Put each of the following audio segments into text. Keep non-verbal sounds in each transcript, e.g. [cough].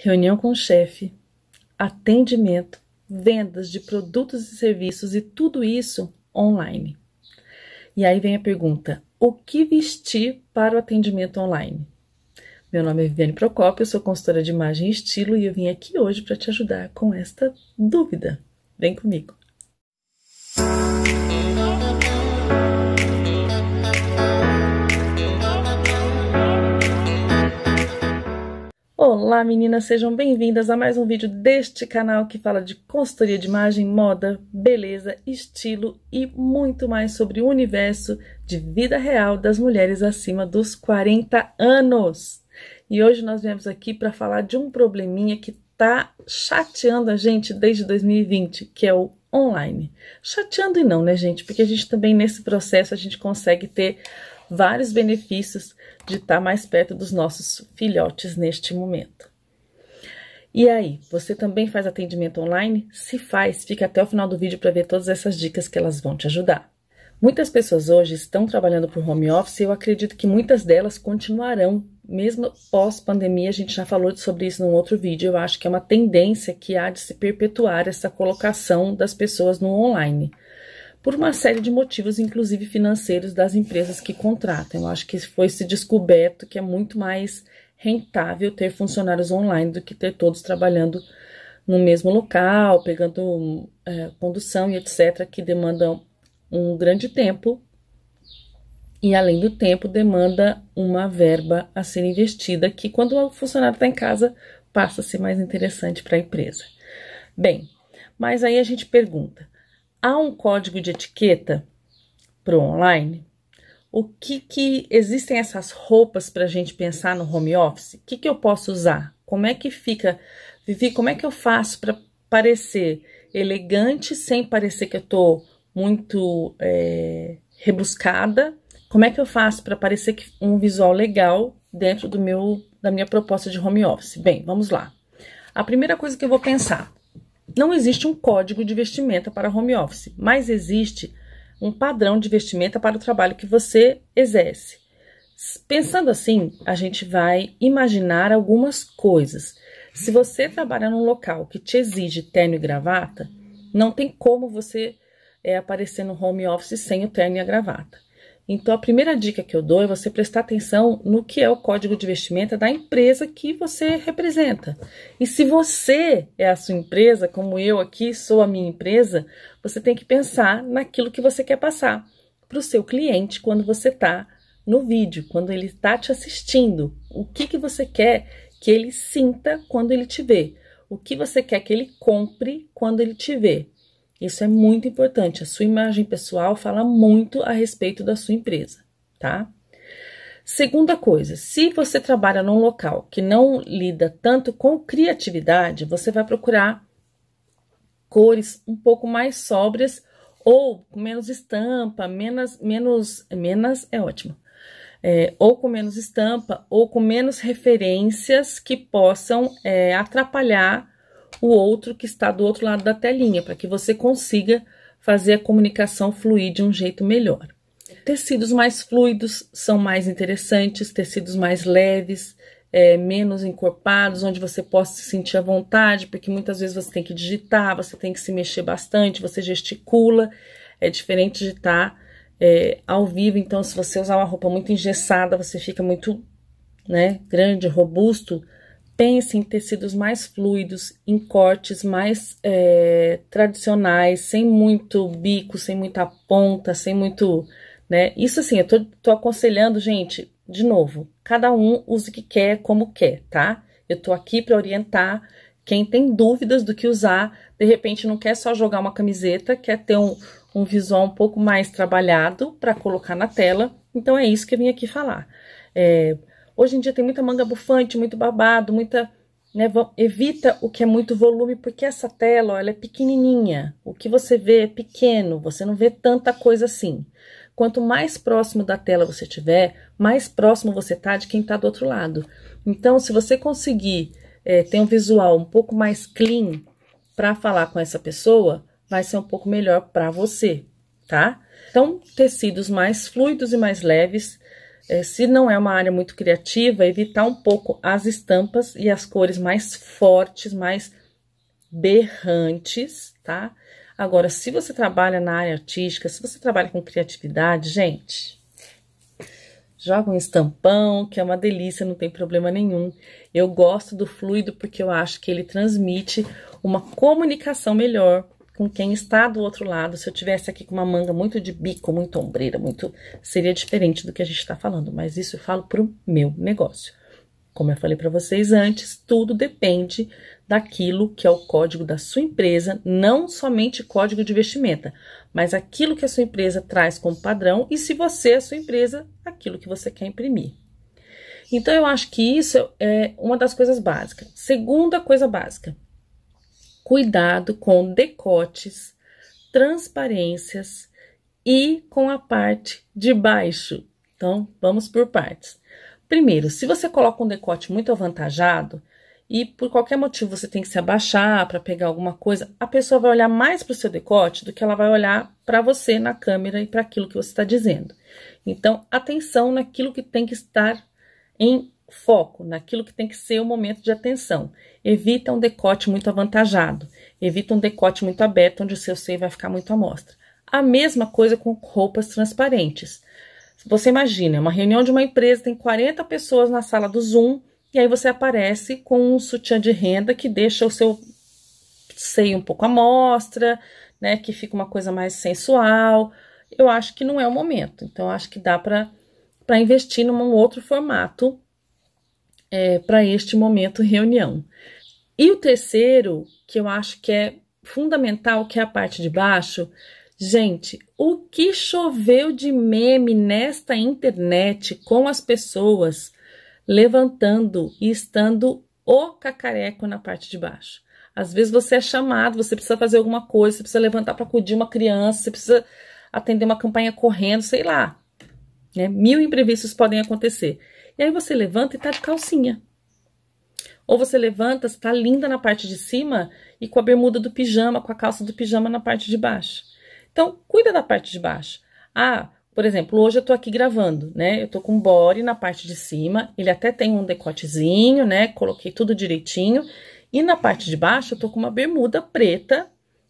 reunião com o chefe, atendimento, vendas de produtos e serviços e tudo isso online. E aí vem a pergunta: o que vestir para o atendimento online? Meu nome é Viviane Procópio, sou consultora de imagem e estilo e eu vim aqui hoje para te ajudar com esta dúvida. Vem comigo! Olá meninas, sejam bem-vindas a mais um vídeo deste canal que fala de consultoria de imagem, moda, beleza, estilo e muito mais sobre o universo de vida real das mulheres acima dos 40 anos. E hoje nós viemos aqui para falar de um probleminha que tá chateando a gente desde 2020, que é o online. Chateando e não, né, gente? Porque a gente também nesse processo a gente consegue ter vários benefícios de estar tá mais perto dos nossos filhotes neste momento. E aí, você também faz atendimento online? Se faz, fica até o final do vídeo para ver todas essas dicas que elas vão te ajudar. Muitas pessoas hoje estão trabalhando por home office e eu acredito que muitas delas continuarão, mesmo pós-pandemia, a gente já falou sobre isso num outro vídeo, eu acho que é uma tendência que há de se perpetuar essa colocação das pessoas no online por uma série de motivos, inclusive financeiros, das empresas que contratam. Eu acho que foi se descoberto que é muito mais rentável ter funcionários online do que ter todos trabalhando no mesmo local, pegando é, condução e etc., que demandam um grande tempo e, além do tempo, demanda uma verba a ser investida, que quando o funcionário está em casa passa a ser mais interessante para a empresa. Bem, mas aí a gente pergunta: há um código de etiqueta para o online? o que que existem essas roupas para a gente pensar no home office? O que que eu posso usar? Como é que fica, Vivi? Como é que eu faço para parecer elegante sem parecer que eu tô muito é, rebuscada? Como é que eu faço para parecer um visual legal dentro do meu da minha proposta de home office? Bem, vamos lá. A primeira coisa que eu vou pensar: não existe um código de vestimenta para home office, mas existe um padrão de vestimenta para o trabalho que você exerce. Pensando assim, a gente vai imaginar algumas coisas. Se você trabalha num local que te exige terno e gravata, não tem como você é, aparecer no home office sem o terno e a gravata. Então, a primeira dica que eu dou é você prestar atenção no que é o código de vestimenta da empresa que você representa. E se você é a sua empresa, como eu aqui sou a minha empresa, você tem que pensar naquilo que você quer passar para o seu cliente quando você está no vídeo, quando ele está te assistindo. O que, que você quer que ele sinta quando ele te vê? O que você quer que ele compre quando ele te vê? Isso é muito importante. A sua imagem pessoal fala muito a respeito da sua empresa, tá? Segunda coisa, se você trabalha num local que não lida tanto com criatividade, você vai procurar cores um pouco mais sóbrias ou com menos estampa, menos, menos, menos é ótimo. É, ou com menos estampa, ou com menos referências que possam é, atrapalhar o outro que está do outro lado da telinha, para que você consiga fazer a comunicação fluir de um jeito melhor. Tecidos mais fluidos são mais interessantes, tecidos mais leves, é, menos encorpados, onde você possa se sentir à vontade, porque muitas vezes você tem que digitar, você tem que se mexer bastante, você gesticula, é diferente de estar tá, é, ao vivo. Então, se você usar uma roupa muito engessada, você fica muito né, grande, robusto, pense em tecidos mais fluidos, em cortes mais é, tradicionais, sem muito bico, sem muita ponta, sem muito, né? Isso assim, eu tô, tô, aconselhando, gente, de novo, cada um use o que quer, como quer, tá? Eu tô aqui para orientar quem tem dúvidas do que usar, de repente não quer só jogar uma camiseta, quer ter um, um visual um pouco mais trabalhado para colocar na tela. Então é isso que eu vim aqui falar. É, Hoje em dia tem muita manga bufante, muito babado, muita... Né, evita o que é muito volume, porque essa tela, ó, ela é pequenininha. O que você vê é pequeno, você não vê tanta coisa assim. Quanto mais próximo da tela você tiver, mais próximo você tá de quem tá do outro lado. Então, se você conseguir é, ter um visual um pouco mais clean para falar com essa pessoa, vai ser um pouco melhor para você, tá? Então, tecidos mais fluidos e mais leves, é, se não é uma área muito criativa, evitar um pouco as estampas e as cores mais fortes, mais berrantes, tá? Agora, se você trabalha na área artística, se você trabalha com criatividade, gente, joga um estampão, que é uma delícia, não tem problema nenhum. Eu gosto do fluido porque eu acho que ele transmite uma comunicação melhor com quem está do outro lado. Se eu tivesse aqui com uma manga muito de bico, muito ombreira, muito seria diferente do que a gente está falando, mas isso eu falo para o meu negócio. Como eu falei para vocês antes, tudo depende daquilo que é o código da sua empresa, não somente código de vestimenta, mas aquilo que a sua empresa traz como padrão e se você, a sua empresa, aquilo que você quer imprimir. Então, eu acho que isso é, é uma das coisas básicas. Segunda coisa básica, cuidado com decotes, transparências e com a parte de baixo. Então, vamos por partes. Primeiro, se você coloca um decote muito avantajado e por qualquer motivo você tem que se abaixar para pegar alguma coisa, a pessoa vai olhar mais para o seu decote do que ela vai olhar para você na câmera e para aquilo que você está dizendo. Então, atenção naquilo que tem que estar em foco naquilo que tem que ser o momento de atenção. Evita um decote muito avantajado, evita um decote muito aberto, onde o seu seio vai ficar muito à mostra. A mesma coisa com roupas transparentes. Você imagina, é uma reunião de uma empresa, tem 40 pessoas na sala do Zoom, e aí você aparece com um sutiã de renda que deixa o seu seio um pouco à mostra, né, que fica uma coisa mais sensual. Eu acho que não é o momento. Então acho que dá para para investir num outro formato é, para este momento reunião. E o terceiro, que eu acho que é fundamental, que é a parte de baixo, Gente, o que choveu de meme nesta internet com as pessoas levantando e estando o cacareco na parte de baixo. Às vezes você é chamado, você precisa fazer alguma coisa, você precisa levantar para acudir uma criança, você precisa atender uma campanha correndo, sei lá. Né? Mil imprevistos podem acontecer. E aí você levanta e tá de calcinha. Ou você levanta, está linda na parte de cima e com a bermuda do pijama, com a calça do pijama na parte de baixo. Então, cuida da parte de baixo. Ah, por exemplo, hoje eu tô aqui gravando, né? Eu tô com body na parte de cima, ele até tem um decotezinho, né? Coloquei tudo direitinho. E na parte de baixo eu tô com uma bermuda preta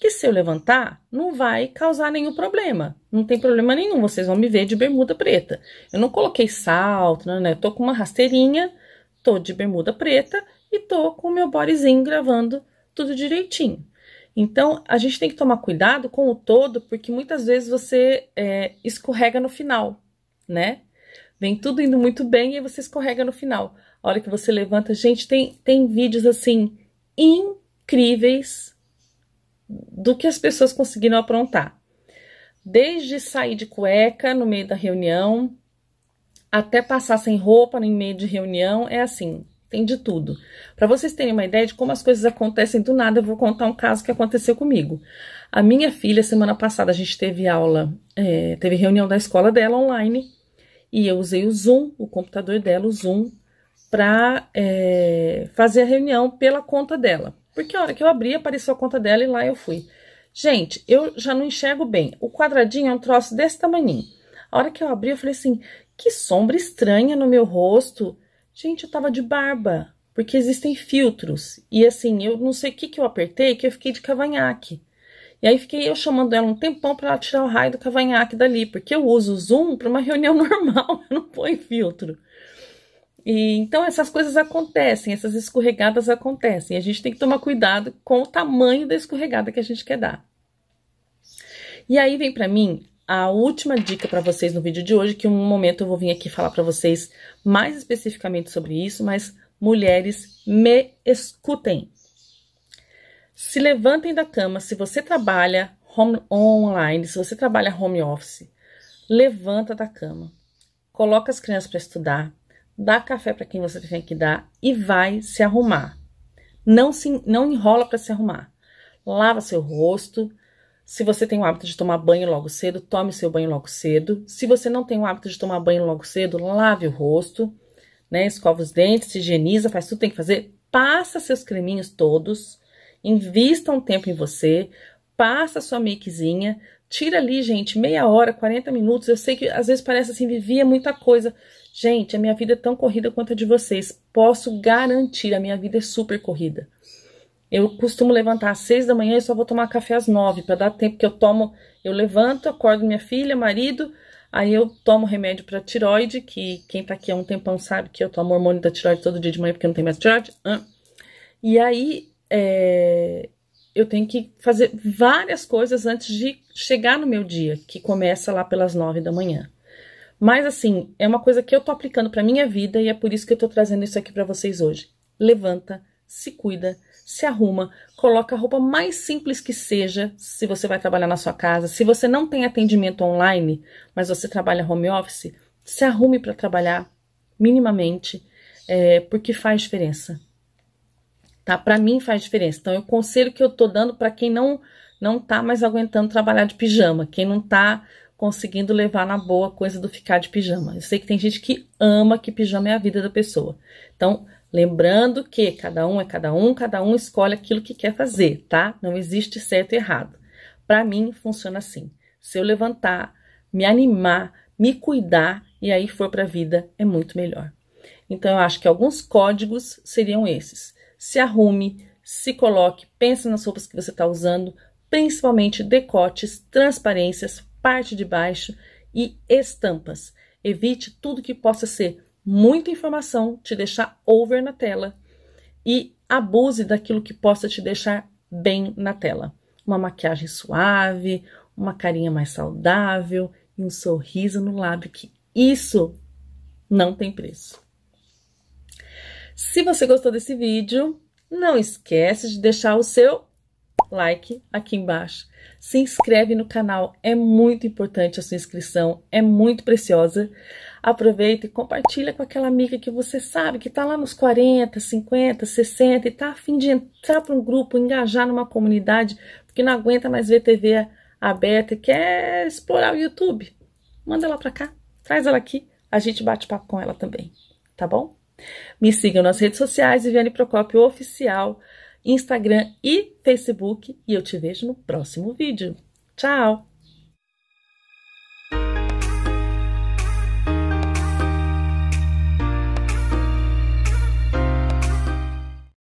que se eu levantar, não vai causar nenhum problema. Não tem problema nenhum, vocês vão me ver de bermuda preta. Eu não coloquei salto, não, né? Eu tô com uma rasteirinha, tô de bermuda preta e tô com o meu bodyzinho gravando tudo direitinho. Então, a gente tem que tomar cuidado com o todo, porque muitas vezes você é, escorrega no final, né? Vem tudo indo muito bem e você escorrega no final. A hora que você levanta, gente, tem, tem vídeos assim incríveis do que as pessoas conseguiram aprontar. Desde sair de cueca no meio da reunião, até passar sem roupa no meio de reunião, é assim, tem de tudo. Para vocês terem uma ideia de como as coisas acontecem do nada, eu vou contar um caso que aconteceu comigo. A minha filha, semana passada, a gente teve aula, é, teve reunião da escola dela online, e eu usei o Zoom, o computador dela, o Zoom, para é, fazer a reunião pela conta dela. Porque a hora que eu abri, apareceu a conta dela e lá eu fui. Gente, eu já não enxergo bem. O quadradinho é um troço desse tamanho. A hora que eu abri, eu falei assim, que sombra estranha no meu rosto. Gente, eu tava de barba, porque existem filtros. E assim, eu não sei o que, que eu apertei, que eu fiquei de cavanhaque. E aí fiquei eu chamando ela um tempão para ela tirar o raio do cavanhaque dali, porque eu uso o Zoom para uma reunião [laughs] normal, eu não põe filtro. E, então essas coisas acontecem, essas escorregadas acontecem. A gente tem que tomar cuidado com o tamanho da escorregada que a gente quer dar. E aí vem para mim a última dica para vocês no vídeo de hoje, que um momento eu vou vir aqui falar para vocês mais especificamente sobre isso, mas mulheres me escutem. Se levantem da cama, se você trabalha home, online, se você trabalha home office, levanta da cama. Coloca as crianças para estudar, dá café para quem você tem que dar e vai se arrumar. Não se não enrola para se arrumar. Lava seu rosto. Se você tem o hábito de tomar banho logo cedo, tome seu banho logo cedo. Se você não tem o hábito de tomar banho logo cedo, lave o rosto, né? Escova os dentes, higieniza, faz tudo que tem que fazer. Passa seus creminhos todos. Invista um tempo em você. Passa sua makezinha, Tira ali, gente, meia hora, 40 minutos. Eu sei que às vezes parece assim, vivia muita coisa. Gente, a minha vida é tão corrida quanto a de vocês. Posso garantir, a minha vida é super corrida. Eu costumo levantar às seis da manhã e só vou tomar café às nove, para dar tempo que eu tomo. Eu levanto, acordo minha filha, marido, aí eu tomo remédio para tiroide, que quem tá aqui há um tempão sabe que eu tomo hormônio da tiroide todo dia de manhã porque não tem mais tiroide. E aí é, eu tenho que fazer várias coisas antes de chegar no meu dia, que começa lá pelas nove da manhã. Mas assim, é uma coisa que eu tô aplicando para minha vida e é por isso que eu tô trazendo isso aqui para vocês hoje. Levanta, se cuida, se arruma, coloca a roupa mais simples que seja, se você vai trabalhar na sua casa, se você não tem atendimento online, mas você trabalha home office, se arrume para trabalhar minimamente, é, porque faz diferença. Tá? Para mim faz diferença. Então, é o conselho que eu tô dando para quem não não tá mais aguentando trabalhar de pijama, quem não tá conseguindo levar na boa coisa do ficar de pijama. Eu sei que tem gente que ama que pijama é a vida da pessoa. Então, lembrando que cada um é cada um, cada um escolhe aquilo que quer fazer, tá? Não existe certo e errado. Para mim funciona assim. Se eu levantar, me animar, me cuidar e aí for para a vida, é muito melhor. Então, eu acho que alguns códigos seriam esses. Se arrume, se coloque, pense nas roupas que você está usando, principalmente decotes, transparências, parte de baixo e estampas. Evite tudo que possa ser muita informação, te deixar over na tela e abuse daquilo que possa te deixar bem na tela. Uma maquiagem suave, uma carinha mais saudável e um sorriso no lábio, que isso não tem preço. Se você gostou desse vídeo, não esquece de deixar o seu like aqui embaixo. Se inscreve no canal, é muito importante a sua inscrição, é muito preciosa. Aproveita e compartilha com aquela amiga que você sabe que está lá nos 40, 50, 60 e está a fim de entrar para um grupo, engajar numa comunidade, porque não aguenta mais ver TV aberta e quer explorar o YouTube. Manda ela para cá, traz ela aqui, a gente bate papo com ela também, tá bom? Me sigam nas redes sociais, Viviane Procópio Oficial. Instagram e Facebook. E eu te vejo no próximo vídeo. Tchau!